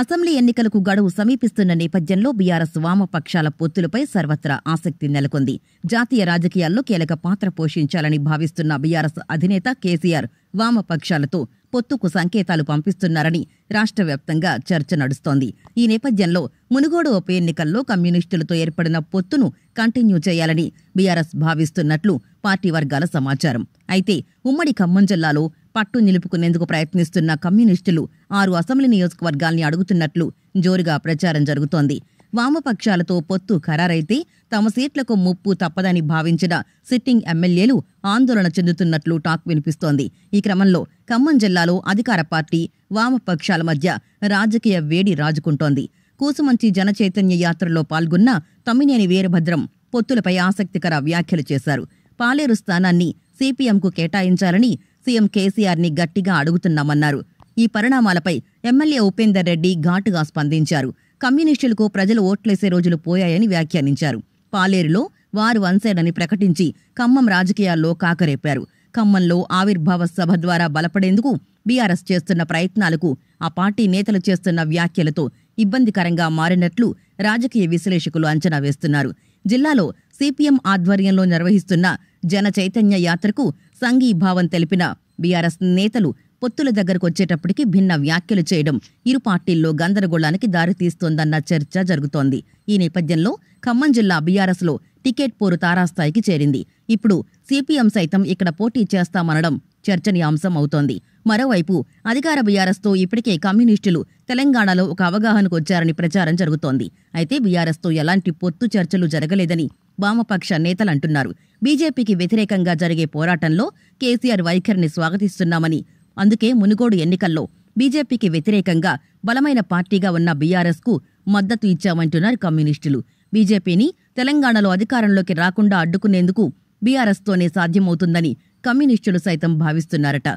assembly ఎన్నికలకు గడువు సమీపిస్తున్న నేపథ్యంలో బీఆర్ఎస్ వామపక్షాల పొత్తులపై సర్వత్రా ఆసక్తి నెలకొంది జాతీయ రాజకీయాల్లో కీలక పాత్ర పోషించాలని భావిస్తున్న బీఆర్ఎస్ అధినేత కేసీఆర్ వామపక్షాలతో పొత్తుకు సంకేతాలు పంపిస్తున్నారని రాష్ట్ర వ్యాప్తంగా చర్చ నడుస్తోంది ఈ నేపథ్యంలో మునుగోడు ఉప ఎన్నికల్లో కమ్యూనిస్టులతో ఏర్పడిన పొత్తును కంటిన్యూ చేయాలని బీఆర్ఎస్ భావిస్తున్నట్లు పార్టీ వర్గాల సమాచారం అయితే ఉమ్మడి ఖమ్మం జిల్లాలో పట్టు నిలుపుకునేందుకు ప్రయత్నిస్తున్న కమ్యూనిస్టులు ఆరు అసెంబ్లీ నియోజకవర్గాల్ని అడుగుతున్నట్లు జోరుగా ప్రచారం జరుగుతోంది వామపక్షాలతో పొత్తు ఖరారైతే తమ సీట్లకు ముప్పు తప్పదని భావించిన సిట్టింగ్ ఎమ్మెల్యేలు ఆందోళన చెందుతున్నట్లు టాక్ వినిపిస్తోంది ఈ క్రమంలో ఖమ్మం జిల్లాలో అధికార పార్టీ వామపక్షాల మధ్య రాజకీయ వేడి రాజుకుంటోంది కూసుమంచి జనచైతన్య యాత్రలో పాల్గొన్న తమ్మినేని వీరభద్రం పొత్తులపై ఆసక్తికర వ్యాఖ్యలు చేశారు పాలేరు స్థానాన్ని సిపిఎంకు కేటాయించాలని సీఎం కేసీఆర్ ని గట్టిగా అడుగుతున్నామన్నారు ఈ పరిణామాలపై ఎమ్మెల్యే ఉపేందర్ రెడ్డి ఘాటుగా స్పందించారు కమ్యూనిస్టులకు ప్రజలు ఓట్లేసే రోజులు పోయాయని వ్యాఖ్యానించారు పాలేరులో వారు వన్సైడని ప్రకటించి ఖమ్మం రాజకీయాల్లో కాకరేపారు ఖమ్మంలో ఆవిర్భావ సభ ద్వారా బలపడేందుకు బీఆర్ఎస్ చేస్తున్న ప్రయత్నాలకు ఆ పార్టీ నేతలు చేస్తున్న వ్యాఖ్యలతో ఇబ్బందికరంగా మారినట్లు రాజకీయ విశ్లేషకులు అంచనా వేస్తున్నారు జిల్లాలో సిపిఎం ఆధ్వర్యంలో నిర్వహిస్తున్న జన చైతన్య యాత్రకు సంఘీభావం తెలిపిన బీఆర్ఎస్ నేతలు పొత్తుల దగ్గరకు వచ్చేటప్పటికి భిన్న వ్యాఖ్యలు చేయడం ఇరు పార్టీల్లో గందరగోళానికి దారితీస్తోందన్న చర్చ జరుగుతోంది ఈ నేపథ్యంలో ఖమ్మం జిల్లా బీఆర్ఎస్లో టికెట్ పోరు తారాస్థాయికి చేరింది ఇప్పుడు సిపిఎం సైతం ఇక్కడ పోటీ చేస్తామనడం చర్చనీయాంశం అవుతోంది మరోవైపు అధికార బీఆర్ఎస్తో ఇప్పటికే కమ్యూనిస్టులు తెలంగాణలో ఒక అవగాహనకు వచ్చారని ప్రచారం జరుగుతోంది అయితే బీఆర్ఎస్తో ఎలాంటి పొత్తు చర్చలు జరగలేదని వామపక్ష నేతలంటున్నారు బీజేపీకి వ్యతిరేకంగా జరిగే పోరాటంలో కేసీఆర్ వైఖరిని స్వాగతిస్తున్నామని అందుకే మునుగోడు ఎన్నికల్లో బీజేపీకి వ్యతిరేకంగా బలమైన పార్టీగా ఉన్న బీఆర్ఎస్కు మద్దతు ఇచ్చామంటున్నారు కమ్యూనిస్టులు బీజేపీని తెలంగాణలో అధికారంలోకి రాకుండా అడ్డుకునేందుకు బీఆర్ఎస్తోనే సాధ్యమవుతుందని కమ్యూనిస్టులు సైతం భావిస్తున్నారట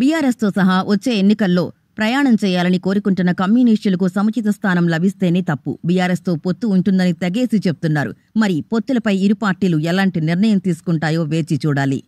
బీఆర్ఎస్తో సహా వచ్చే ఎన్నికల్లో ప్రయాణం చేయాలని కోరుకుంటున్న కమ్యూనిస్టులకు సముచిత స్థానం లభిస్తేనే తప్పు బీఆర్ఎస్తో పొత్తు ఉంటుందని తెగేసి చెప్తున్నారు మరి పొత్తులపై ఇరు పార్టీలు ఎలాంటి నిర్ణయం తీసుకుంటాయో వేచి చూడాలి